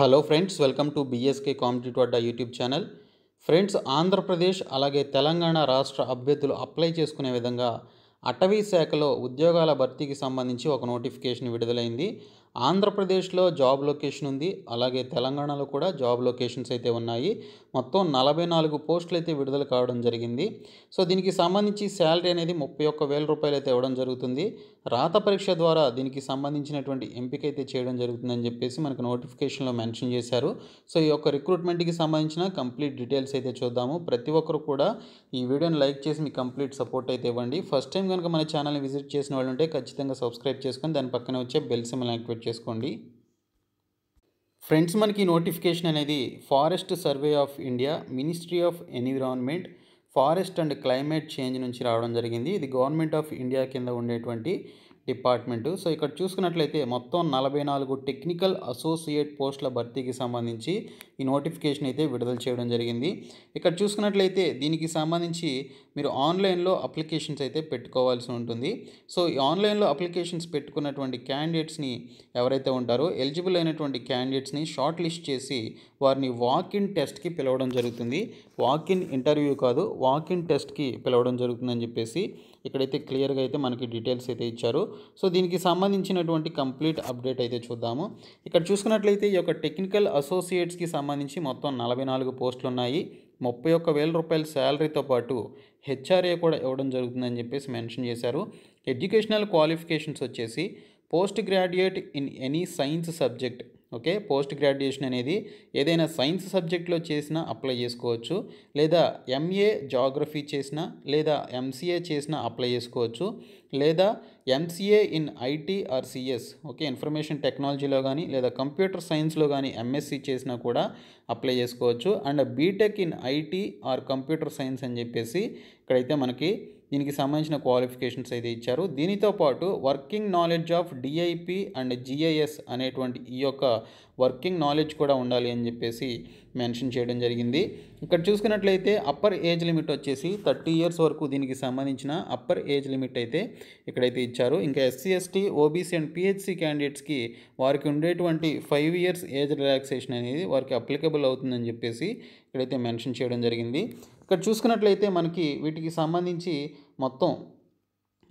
hello friends welcome to BSK competitive Adda YouTube channel friends Andhra Pradesh అలాగే తెలంగాణ రాష్ట్ర అభ్యర్థులు అప్లై చేసుకునే విధంగా అటవీ శాఖలో ఉద్యోగాల భర్తీకి సంబంధించి ఒక నోటిఫికేషన్ విడుదలైంది ఆంధ్రప్రదేశ్లో జాబ్ లొకేషన్ ఉంది అలాగే తెలంగాణలో కూడా జాబ్ లొకేషన్స్ అయితే ఉన్నాయి మొత్తం నలభై నాలుగు పోస్టులు అయితే విడుదల కావడం జరిగింది సో దీనికి సంబంధించి శాలరీ అనేది ముప్పై ఒక్క వేల రూపాయలు అయితే ఇవ్వడం జరుగుతుంది రాత పరీక్ష ద్వారా దీనికి సంబంధించినటువంటి ఎంపిక అయితే చేయడం జరుగుతుందని చెప్పేసి మనకు నోటిఫికేషన్లో మెన్షన్ చేశారు సో ఈ యొక్క రిక్రూట్మెంట్కి సంబంధించిన కంప్లీట్ డీటెయిల్స్ అయితే చూద్దాము ప్రతి ఒక్కరు కూడా ఈ వీడియోని లైక్ చేసి మీ కంప్లీట్ సపోర్ట్ అయితే ఇవ్వండి ఫస్ట్ టైం కనుక మన ఛానల్ని విజిట్ చేసిన వాళ్ళు ఉంటే ఖచ్చితంగా సబ్స్క్రైబ్ చేసుకొని దాని పక్కన వచ్చే బెల్ సిమ్ని చేసుకోండి ఫ్రెండ్స్ మనకి నోటిఫికేషన్ అనేది forest survey of India ministry of environment forest and climate change నుంచి రావడం జరిగింది ఇది గవర్నమెంట్ ఆఫ్ ఇండియా కింద ఉండేటువంటి డిపార్ట్మెంటు సో ఇక్కడ చూసుకున్నట్లయితే మొత్తం నలభై నాలుగు టెక్నికల్ అసోసియేట్ పోస్టుల భర్తీకి సంబంధించి ఈ నోటిఫికేషన్ అయితే విడుదల చేయడం జరిగింది ఇక్కడ చూసుకున్నట్లయితే దీనికి సంబంధించి మీరు ఆన్లైన్లో అప్లికేషన్స్ అయితే పెట్టుకోవాల్సి ఉంటుంది సో ఈ ఆన్లైన్లో అప్లికేషన్స్ పెట్టుకున్నటువంటి క్యాండిడేట్స్ని ఎవరైతే ఉంటారో ఎలిజిబుల్ అయినటువంటి క్యాండిడేట్స్ని షార్ట్ లిస్ట్ చేసి వారిని వాక్ ఇన్ టెస్ట్కి పిలవడం జరుగుతుంది వాక్ ఇన్ ఇంటర్వ్యూ కాదు వాక్ ఇన్ టెస్ట్కి పిలవడం జరుగుతుందని చెప్పేసి ఇక్కడైతే క్లియర్గా అయితే మనకి డీటెయిల్స్ అయితే ఇచ్చారు సో దీనికి సంబంధించినటువంటి కంప్లీట్ అప్డేట్ అయితే చూద్దాము ఇక్కడ చూసుకున్నట్లయితే ఈ యొక్క టెక్నికల్ అసోసియేట్స్కి సంబంధించి సంబంధించి మొత్తం నలభై నాలుగు పోస్టులు ఉన్నాయి ముప్పై ఒక్క వేల రూపాయల శాలరీతో పాటు హెచ్ఆర్ఏ కూడా ఇవ్వడం జరుగుతుందని చెప్పేసి మెన్షన్ చేశారు ఎడ్యుకేషనల్ క్వాలిఫికేషన్స్ వచ్చేసి post graduate in any science subject okay post graduation అనేది ఏదైనా సైన్స్ సబ్జెక్ట్లో చేసినా అప్లై చేసుకోవచ్చు లేదా ఎంఏ జాగ్రఫీ చేసినా లేదా ఎంసీఏ చేసినా అప్లై చేసుకోవచ్చు లేదా MCA in IT or CS okay information టెక్నాలజీలో కానీ లేదా కంప్యూటర్ సైన్స్లో కానీ ఎంఎస్సి చేసినా కూడా అప్లై చేసుకోవచ్చు and BTech in IT or computer science అని చెప్పేసి ఇక్కడైతే మనకి దీనికి సంబంధించిన క్వాలిఫికేషన్స్ అయితే ఇచ్చారు దీనితో పాటు working knowledge of DIP and GIS అనేటువంటి ఈ యొక్క వర్కింగ్ నాలెడ్జ్ కూడా ఉండాలి అని చెప్పేసి మెన్షన్ చేయడం జరిగింది ఇక్కడ చూసుకున్నట్లయితే అప్పర్ ఏజ్ లిమిట్ వచ్చేసి థర్టీ ఇయర్స్ వరకు దీనికి సంబంధించిన అప్పర్ ఏజ్ లిమిట్ అయితే ఇక్కడైతే ఇచ్చారు ఇంకా SC ST OBC and PHC క్యాండిడేట్స్కి వారికి ఉండేటువంటి ఫైవ్ ఇయర్స్ ఏజ్ రిలాక్సేషన్ అనేది వారికి అప్లికబుల్ అవుతుందని చెప్పేసి ఇక్కడైతే మెన్షన్ చేయడం జరిగింది ఇక్కడ చూసుకున్నట్లయితే మనకి వీటికి సంబంధించి మొత్తం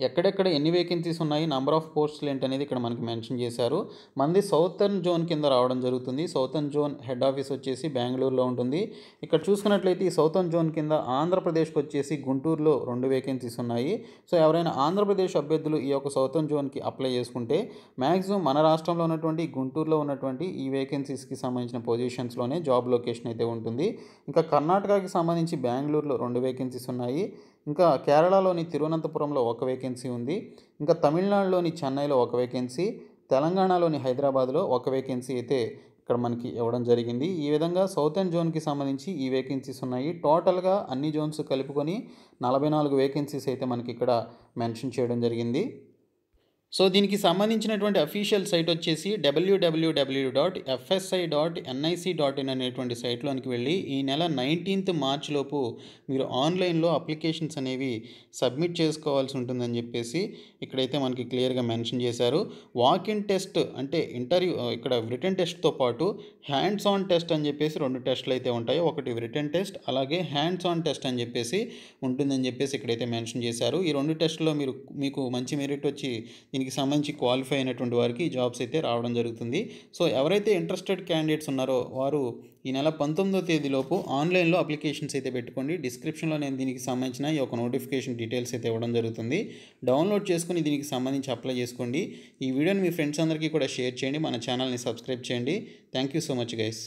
ఎక్కడెక్కడ ఎన్ని వేకెన్సీస్ ఉన్నాయి నంబర్ ఆఫ్ పోస్టులు ఏంటనేది ఇక్కడ మనకి మెన్షన్ చేశారు మనది సౌతర్న్ జోన్ కింద రావడం జరుగుతుంది సౌతర్న్ జోన్ హెడ్ ఆఫీస్ వచ్చేసి బెంగళూరులో ఉంటుంది ఇక్కడ చూసుకున్నట్లయితే ఈ సౌతర్న్ జోన్ కింద ఆంధ్రప్రదేశ్కి వచ్చేసి గుంటూరులో రెండు వేకెన్సీస్ ఉన్నాయి సో ఎవరైనా ఆంధ్రప్రదేశ్ అభ్యర్థులు ఈ యొక్క సౌతర్న్ జోన్కి అప్లై చేసుకుంటే మ్యాక్సిమం మన రాష్ట్రంలో ఉన్నటువంటి గుంటూరులో ఉన్నటువంటి ఈ వేకెన్సీస్కి సంబంధించిన పొజిషన్స్లోనే జాబ్ లొకేషన్ అయితే ఉంటుంది ఇంకా కర్ణాటకకి సంబంధించి బెంగళూరులో రెండు వేకెన్సీస్ ఉన్నాయి ఇంకా కేరళలోని తిరువనంతపురంలో ఒక వేకెన్సీ ఉంది ఇంకా తమిళనాడులోని చెన్నైలో ఒక వేకెన్సీ తెలంగాణలోని హైదరాబాద్లో ఒక వేకెన్సీ అయితే ఇక్కడ మనకి ఇవ్వడం జరిగింది ఈ విధంగా అండ్ జోన్కి సంబంధించి ఈ వేకెన్సీస్ ఉన్నాయి టోటల్గా అన్ని జోన్స్ కలుపుకొని నలభై నాలుగు వేకెన్సీస్ అయితే మనకి ఇక్కడ మెన్షన్ చేయడం జరిగింది సో దీనికి సంబంధించినటువంటి అఫీషియల్ సైట్ వచ్చేసి W W W dot FSI dot NIC dot in అనేటువంటి సైట్లోనికి వెళ్ళి ఈ నెల నైన్టీన్త్ మార్చ్ లోపు మీరు ఆన్లైన్లో అప్లికేషన్స్ అనేవి సబ్మిట్ చేసుకోవాల్సి ఉంటుందని చెప్పేసి ఇక్కడైతే మనకి క్లియర్గా మెన్షన్ చేశారు వాక్ ఇన్ టెస్ట్ అంటే ఇంటర్వ్యూ ఇక్కడ రిటర్న్ టెస్ట్తో పాటు హ్యాండ్స్ ఆన్ టెస్ట్ అని చెప్పేసి రెండు టెస్ట్లు అయితే ఉంటాయి ఒకటి రిటర్న్ టెస్ట్ అలాగే హ్యాండ్స్ ఆన్ టెస్ట్ అని చెప్పేసి ఉంటుందని చెప్పేసి ఇక్కడైతే మెన్షన్ చేశారు ఈ రెండు టెస్ట్లో మీరు మీకు మంచి మెరిట్ వచ్చి దీనికి సంబంధించి క్వాలిఫై అయినటువంటి వారికి జాబ్స్ అయితే రావడం జరుగుతుంది సో ఎవరైతే ఇంట్రెస్టెడ్ క్యాండిడేట్స్ ఉన్నారో వారు ఈ నెల పంతొమ్మిదో తేదీలోపు ఆన్లైన్లో అప్లికేషన్స్ అయితే పెట్టుకోండి డిస్క్రిప్షన్లో నేను దీనికి సంబంధించిన ఈ యొక్క నోటిఫికేషన్ డీటెయిల్స్ అయితే ఇవ్వడం జరుగుతుంది డౌన్లోడ్ చేసుకుని దీనికి సంబంధించి అప్లై చేసుకోండి ఈ వీడియోని మీ ఫ్రెండ్స్ అందరికీ కూడా షేర్ చేయండి మన ఛానల్ని సబ్స్క్రైబ్ చేయండి thank you so much guys